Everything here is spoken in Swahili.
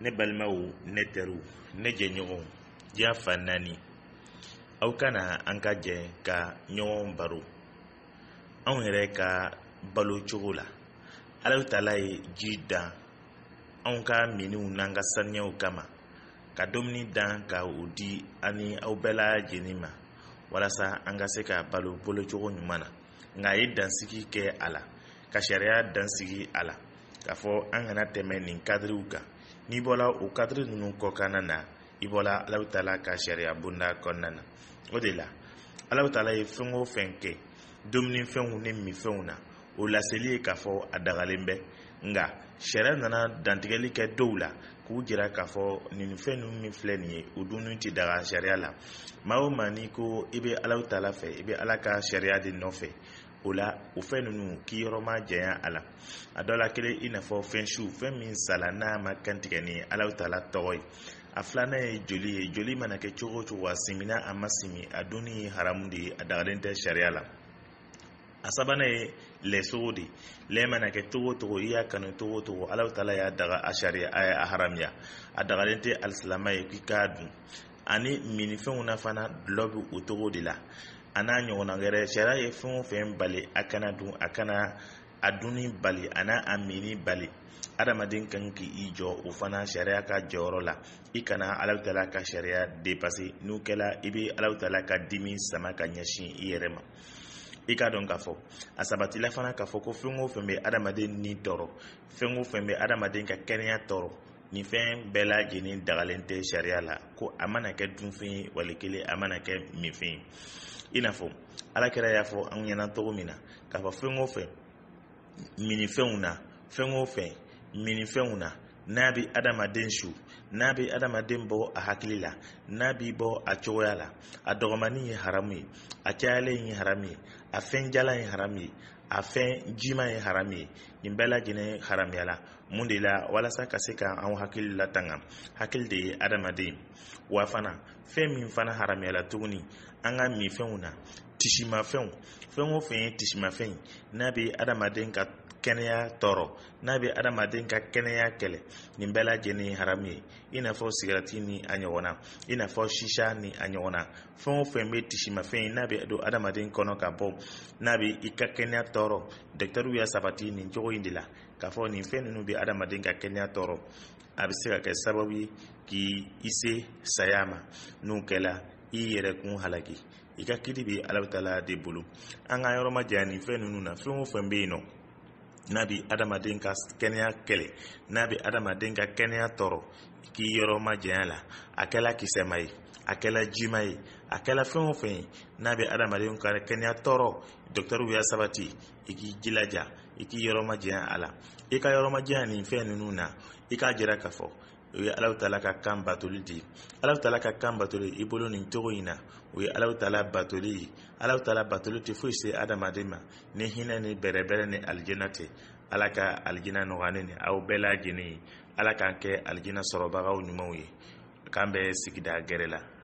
Ne balmau, ne teru, ne jen yo om, jen fanyani. A wkana anka jen ka nyo om baru. A wkana anka jen ka nyo om baru. A wkana anka jen ka nyo om baru. A wkana anka jen ka nyo om baru. Wala sa anka se ka balu bolu chokon yu mana. Nga e dan siki ke ala. Ka sharia dan siki ala. Ka fo anka na teme nin kadri wkana. n'i bɔla o kadiri ninnu kɔkanna na i bɔla ala bɛ taa la ka sariya bonda kɔnɔna na o de la ala bɛ taa la ye fɛn o fɛn kɛ dumunifɛnw ni minfɛnw na o laseli ye k'a fɔ a dagalen bɛ nka sariya nana dantigɛli kɛ dɔw la k'u jira k'a fɔ nin fɛn ninnu min filɛ nin ye o dunni tɛ daga sariya la maa o maa n'i ko i bɛ ala ta la fɛ i bɛ ala ka sariya de nɔfɛ o la o fɛn ninnu kiyɔrɔ ma janya a la a dɔ la kelen i n'a fɔ fɛn su fɛn min sala n'a ma kantigɛ ni alaw ta la tɔgɔ ye a filanan ye joli ye joli mana kɛ cogo o cogo a simina a ma simi a dunni ye haramu de ye a dagalen tɛ sariya la a sabanan ye lɛsogo de lɛ mana kɛ cogo o i y'a kanu cogo o cogo alaw ta la y'a daga a sariya a y'a haramuya a dagalen tɛ alisilama ye k'i k'a dun ani minifɛnw na fana dulɔ bɛ o togo de la a n'a ɲɔgɔnna gɛrɛ sariya ye fɛn o fɛn bali a kana dun a kana a dunni bali a n'a a minni bali adamaden kan k'i jɔ o fana sariya ka jɔyɔrɔ la i kana alahu taala ka sariya depase n'u kɛla i be alahu taala ka dimi sama ka ɲɛsin i yɛrɛ ma i k'a dɔn k'a fɔ a sabatila fana k'a fɔ ko fɛn o fɛn bɛ adamaden ni tɔɔrɔ fɛn o fɛn bɛ adamaden ka kɛnɛya tɔɔrɔ nin fɛn bɛɛ lajɛlen dagalen tɛ sariya la ko a mana kɛ dunfɛn ye wali kelen a mana kɛ minfɛn ye i n'a fɔ alakira y'a fɔ anw ɲɛna cogo min na k'a fɔ fɛn o fɛn minifɛnw na fɛn o fɛn minifɛnw na n'a bɛ adamaden su n'a bɛ adamaden bɔ a hakili la n'a b'i bɔ a cogoya la a dɔgɔmanin ye haramu ye a cayalen ye haramu ye a fɛnjalan ye haramu ye a fɛn jima ye haramu ye nin bɛɛ lajɛlen haramuyala mun de la walasa ka se ka an hakili latanga hakili de ye adamaden wa fana fɛn min fana haramuyala tuguni an ka minfɛnw na tisimafɛnw fɛn o fɛn ye tisimafɛn ye n'a bɛ adamaden ka kɛnɛya tɔɔrɔ n'a bɛ adamaden ka kɛnɛya kɛlɛ nin bɛɛ lajɛlen haramu ye i n'a fɔ sigarati ni a ɲɔgɔnna i n'a fɔ sisa ni a ɲɔgɔnna fɛn o fɛn bɛ tisimafɛn ye n'a bɛ don adamaden kɔnɔ ka bɔ n'a bɛ i ka kɛnɛya tɔɔrɔ dɔgɔtɔrɔw y'a sabati nin cogo ko in de la k'a fɔ nin fɛn ninnu bɛ adamaden ka kɛnɛya tɔɔrɔ a bɛ se ka kɛ sababu ye k'i se saya ma n'u kɛla i yɛrɛ kun halaki i ka kiri bɛ alabatala de bolo an ka yɔrɔ ma janya nin fɛn ninnu na fɛn o fɛn bɛ yen nɔ n'a bɛ adamaden ka kɛnɛya kɛlɛ n'a bɛ adamaden ka kɛnɛya tɔɔrɔ k'i yɔrɔ ma janya la a kɛla kisɛma ye a kɛla jima ye a kɛla fɛn o fɛn ye n'a bɛ adamadenw ka kɛnɛya tɔɔrɔ dɔkitɛriw y'a sabati i k'i jilaja i k'i yɔrɔ ma janya a la i ka yɔrɔ ma janya nin fɛn ninnu na i k'a jira k'a fɔ o ye alaw tala ka kan batoli di alaw taala ka kan batoli i bolo nin cogo in na o ye alaw taala batoli ye alaw tala batoli tɛ foyi se adamaden ma ni hinɛ ni bɛrɛbɛrɛ ni alijana tɛ ala ka alijina nɔgɔya ne aw bɛɛ lajɛlen ala k'an kɛ alijina sɔrɔbagaw ɲumanw ye k'an bɛ sigida gɛrɛ la